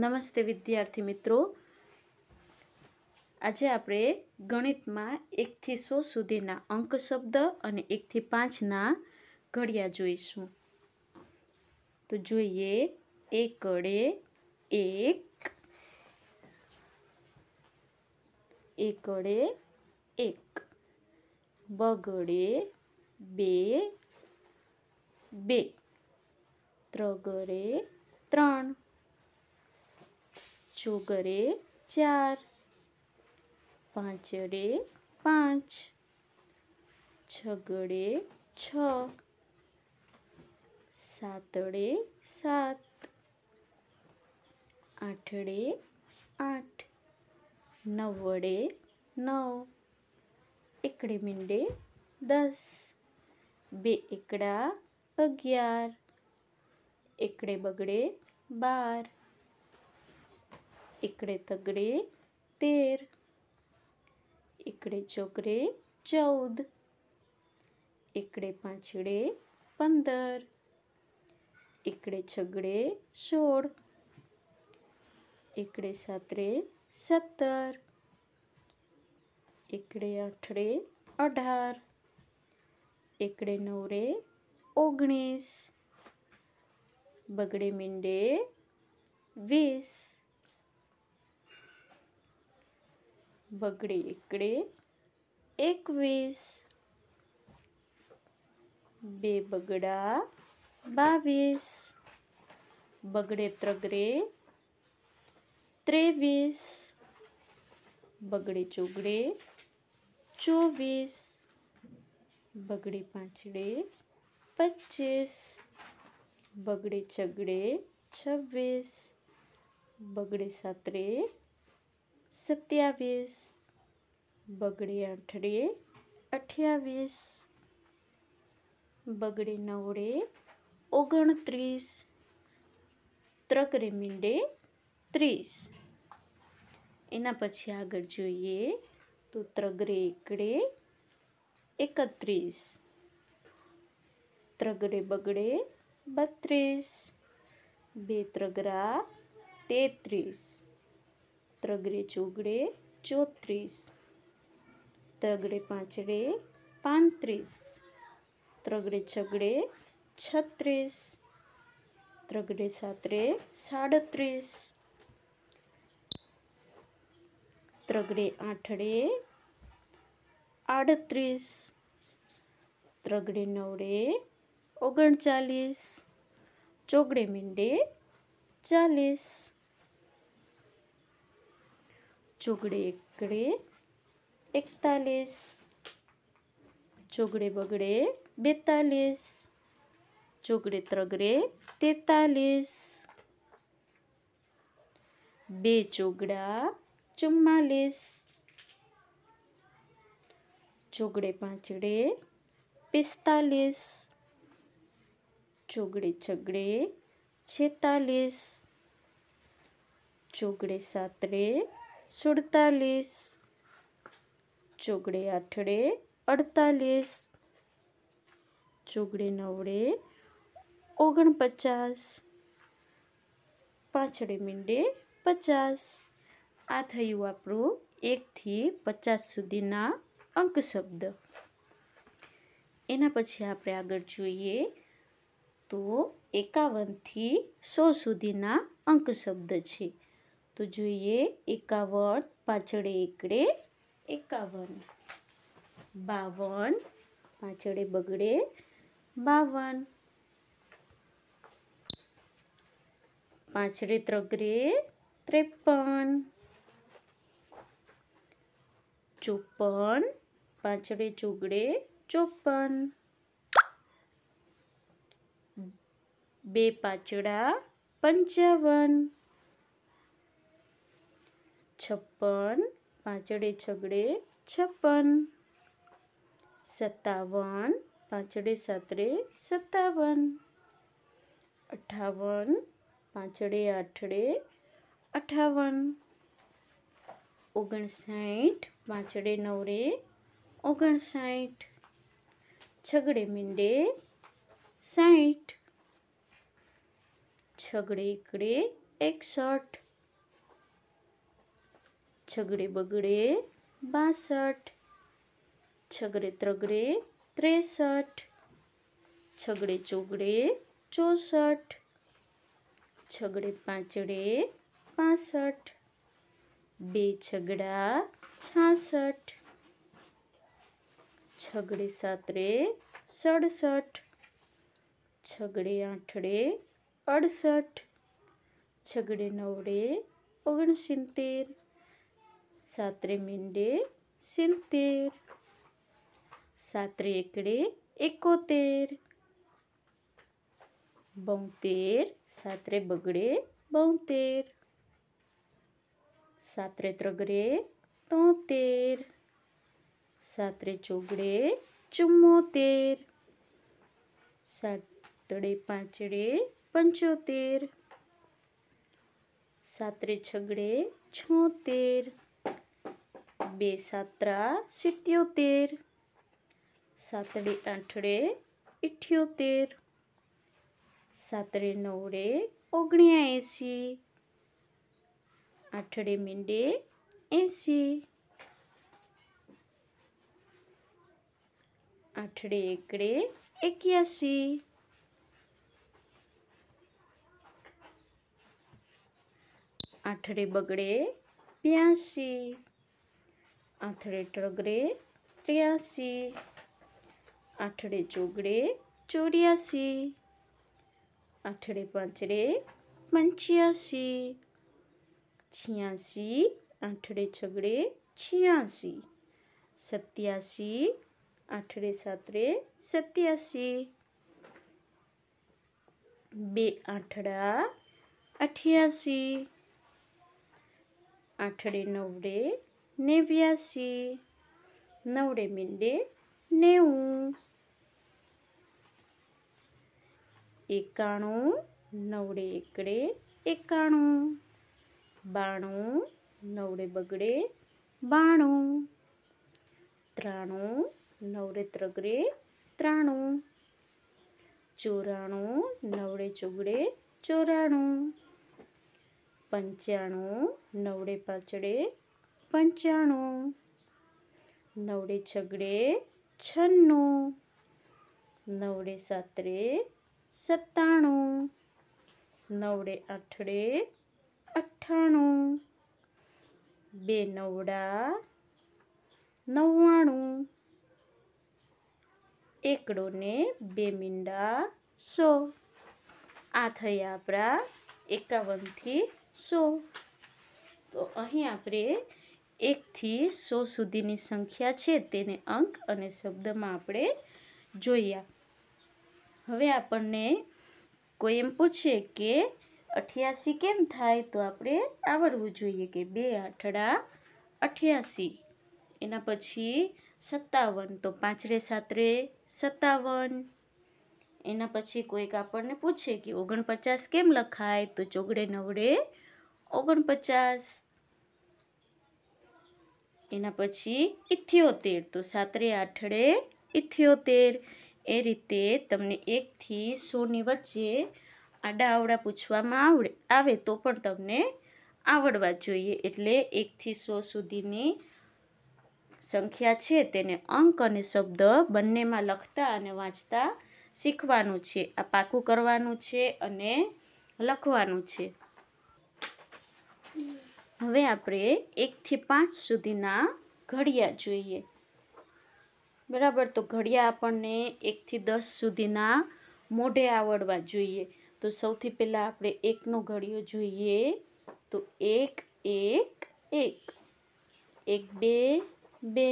નમસ્તે વિદ્યાર્થી મિત્રો આજે આપણે ગણિતમાં એકથી સો સુધીના અંક શબ્દ અને એકથી પાંચના ઘડિયા જોઈશું તો જોઈએ એકડે એક એકડે એક બગડે બે બે ત્રગડે ત્રણ ચોગરે ચાર પાંચડે પાંચ છગડે છ સાતડે સાત આઠડે આઠ નવડે નવ એકડે મીંડે દસ બે એકડા અગિયાર એકડે બગડે બાર એકડે તગડે તેર એકડે चौकरे ચૌદ એકડે पाचडे પંદર એકડે છગડે સોળ એકડે સાતરે સત્તર એકડે આઠડે અઢાર એકડે નવરે ઓગણીસ બગડે મીંડે વીસ બગડે એકડે એકવીસ બે બગડા બાવીસ બગડે ત્રગડે ત્રેવીસ બગડે ચોગડે ચોવીસ બગડે પાંચડે પચીસ બગડે ચગડે છવ્વીસ બગડે સાતરે સત્યાવીસ બગડી આઠડે અઠ્યાવીસ બગડી નવડે ઓગણત્રીસ ત્રકરે મીંડે ત્રીસ એના પછી આગળ જોઈએ તો ત્રગરે એકડે એકત્રીસ ત્રગડે બગડે બત્રીસ બે ત્રગરા તેત્રીસ ત્રગડે ચોગડે ચોત્રીસ ત્રગડે પાંચડે પાંત્રીસ ત્રગડે છગડે છત્રીસ ત્રગડે સાતરે સાડત્રીસ ત્રગડે આઠડે આડત્રીસ ત્રગડે નવડે ઓગણચાલીસ ચોગડે મીંડે ચાલીસ ચોગડે એકડે એકતાલીસ ચોગડે બગડે બેતાલીસ ચોગડે ત્રગડે તેતાલીસ બે ચોગડા ચુમ્માલીસ ચોગડે પાંચડે પિસ્તાલીસ ચોગડે છગડે છેતાલીસ ચોગડે સાતડે સુડતાલીસ ચોગડે આઠડે અડતાલીસ ચોગડે નવડે ઓગણપચાસ પાંચડે મીંડે પચાસ આ થયું આપણું એકથી પચાસ સુધીના અંક શબ્દ એના પછી આપણે આગળ જોઈએ તો એકાવનથી સો સુધીના અંક શબ્દ છે તો જોઈએ એકાવન પાછળ એકડે એકાવન બાવન પાછળે બગડે બાવન પાછળે ત્રગરે ત્રેપન ચોપન પાછળે ચોગડે ચોપન બે પાછળા પંચાવન છપ્પન પાંચડે છગડે છપ્પન સત્તાવન પાંચડે સાતરે સત્તાવન અઠાવન પાંચડે આઠડે અઠાવન ઓગણસાઠ પાંચડે નવરે ઓગણસાઠ છગડે મીંડે સાઠ છગડે એકડે એકસઠ છગડે બગડે બાસઠ છગડે ત્રગડે ત્રેસઠ છગડે ચોગડે ચોસઠ છગડે પાંચડે પાસઠ બે છગડા છાસઠ છગડે સાતરે સડસઠ છગડે આઠડે અડસઠ છગડે નવડે ઓગણસિત્તેર સાત્રે મીંડે સિત્તેર સાત્રે એકડે એકોતેર બોતેર સાત્રે બગડે બોતેર સાત્રે ત્રગડે તોતેર સાત્રે ચોગડે ચુમ્મોતેર સાતડે પાંચડે પંચોતેર સાત્રે છગડે છોતેર બે સાતરા સિત્યોતેર સાતડે આઠડે ઇઠ્યોતેર સાતડે નવડે એંસી આઠડે મીંડે એંસી આઠડે એકડે એક્યાસી આઠડે બગડે બ્યાસી આથડે ટગડે ત્ર્યાસી આઠડે ચોગડે ચોર્યાસી આઠડે પાંચડે પંચ્યાસી છ્યાસી આઠડે છગડે છ્યાસી સત્યાસી આઠડે સાતરે સત્યાસી બે આઠડા અઠ્યાસી આઠડે નવડે નેવ્યાસી નવડે મીંડે નેવું એકાણું નવડે એકડે એકાણું બાણું નવડે બગડે બાણું ત્રાણું નવડે ત્રગડે ત્રાણું ચોરાણું નવડે ચોગડે ચોરાણું પંચાણું નવડે પાંચડે પંચાણું નવડે છગડે છન્નું નવડે સાતરે સત્તાણું નવડે આઠડે અઠ્ઠાણું બે નવડા નવ્વાણું એકડો ને બે મીંડા સો આ થયા આપણા એકાવનથી સો તો અહીં આપણે એકથી સો સુધીની સંખ્યા છે તેને અંક અને શબ્દમાં આપણે જોયા હવે આપણને કોઈ એમ પૂછે કે અઠ્યાસી કેમ થાય તો આપણે આવડવું જોઈએ કે બે આઠડા અઠ્યાસી એના પછી સત્તાવન તો પાંચરે સાતરે સત્તાવન એના પછી કોઈક આપણને પૂછે કે ઓગણપચાસ કેમ લખાય તો ચોગડે નવડે ઓગણપચાસ એના પછી ઇથિયોતેર તો સાતરે આઠડે ઇથિયોતેર એ રીતે તમને એકથી સોની વચ્ચે આડા આવડા પૂછવામાં આવડે આવે તો પણ તમને આવડવા જોઈએ એટલે એકથી સો સુધીની સંખ્યા છે તેને અંક અને શબ્દ બંનેમાં લખતા અને વાંચતા શીખવાનું છે આ પાકું કરવાનું છે અને લખવાનું છે હવે આપણે એકથી પાંચ સુધીના ઘડિયા જોઈએ બરાબર તો ઘડિયા આપણને એકથી દસ સુધીના મોઢે આવડવા જોઈએ તો સૌથી પહેલાં આપણે એકનો ઘડિયો જોઈએ તો એક એક એક એક બે બે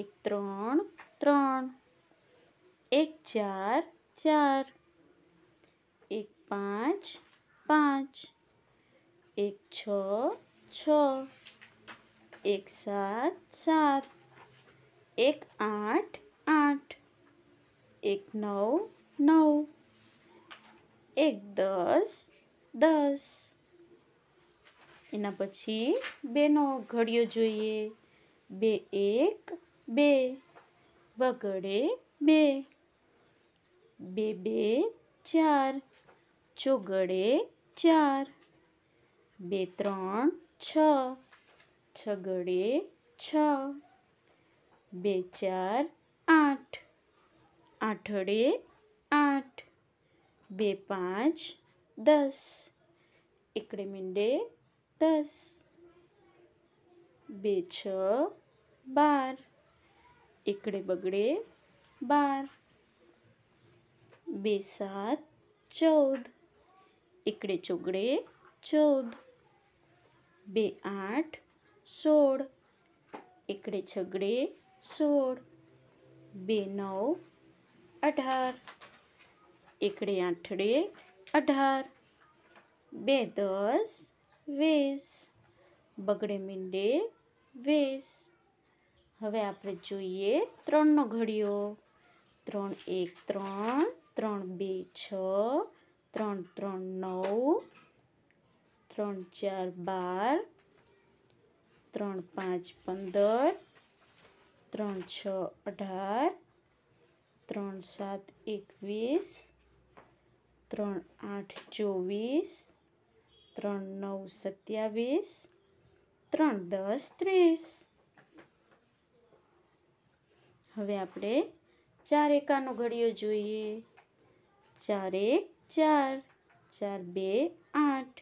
એક ત્રણ ત્રણ એક ચાર ચાર એક પાંચ પાંચ એક છ છ એક સાત સાત એક આઠ આઠ એક નવ નવ એક દસ દસ એના પછી બેનો ઘડિયો જોઈએ બે એક બે વગડે બે બે બે ચાર ચોગડે ચાર બે ત્રણ છ છગડે છ બે ચાર આઠ આઠડે આઠ બે પાંચ દસ એકડે મીંડે દસ બે છ બાર એકડે બગડે બાર બે સાત ચૌદ એકડે ચોગડે ચૌદ बे आठ सोल एक छगड़े सोल बे नौ अठार एकड़े आठड़े अठार बे दस वीस बगड़े मींडे वीस हम आप जो है त्रो घड़ियो त्र एक तर त्र छ त्र त्र नौ ત્રણ ચાર બાર ત્રણ પાંચ પંદર ત્રણ છ અઢાર ત્રણ સાત એકવીસ ત્રણ આઠ ચોવીસ ત્રણ નવ સત્યાવીસ ત્રણ દસ ત્રીસ હવે આપણે ચાર એકાનો ઘડીઓ જોઈએ ચાર એક ચાર ચાર બે આઠ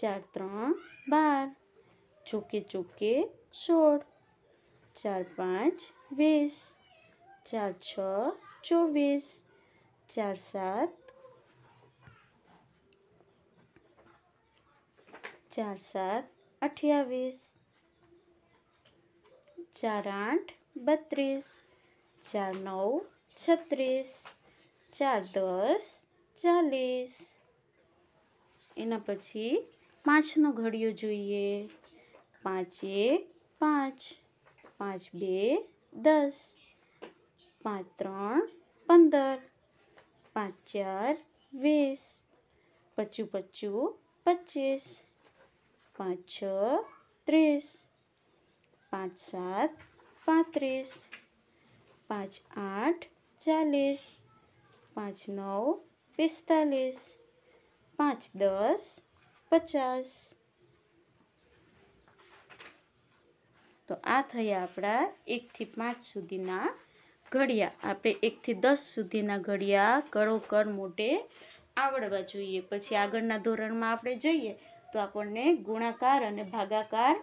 चार त्र बार चौके चौके सोल चार पांच वीस चार छ छोवीस चार सात चार सात अठयावीस चार आठ बत्रीस चार नौ छत्स चार दस चालीस एना पी પાંચનો ઘડિયો જોઈએ પાંચ એક પાંચ પાંચ બે દસ પાંચ ત્રણ પંદર પાંચ ચાર વીસ પચું પચું પચીસ પાંચ છ ત્રીસ પાંચ સાત પાંત્રીસ પાંચ આઠ ચાલીસ પાંચ નવ પિસ્તાલીસ પાંચ દસ પચાસ તો આ થયા આપણા એકથી પાંચ સુધીના ઘડિયા આપણે એકથી દસ સુધીના ઘડિયા કરો કર મોટે આવડવા જોઈએ પછી આગળના ધોરણમાં આપણે જઈએ તો આપણને ગુણાકાર અને ભાગાકાર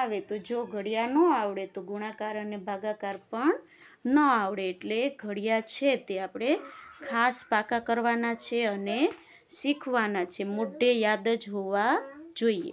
આવે તો જો ઘડિયા ન આવડે તો ગુણાકાર અને ભાગાકાર પણ ન આવડે એટલે ઘડિયા છે તે આપણે ખાસ પાકા કરવાના છે અને શીખવાના છે મોઢે યાદ જ હોવા જોઈએ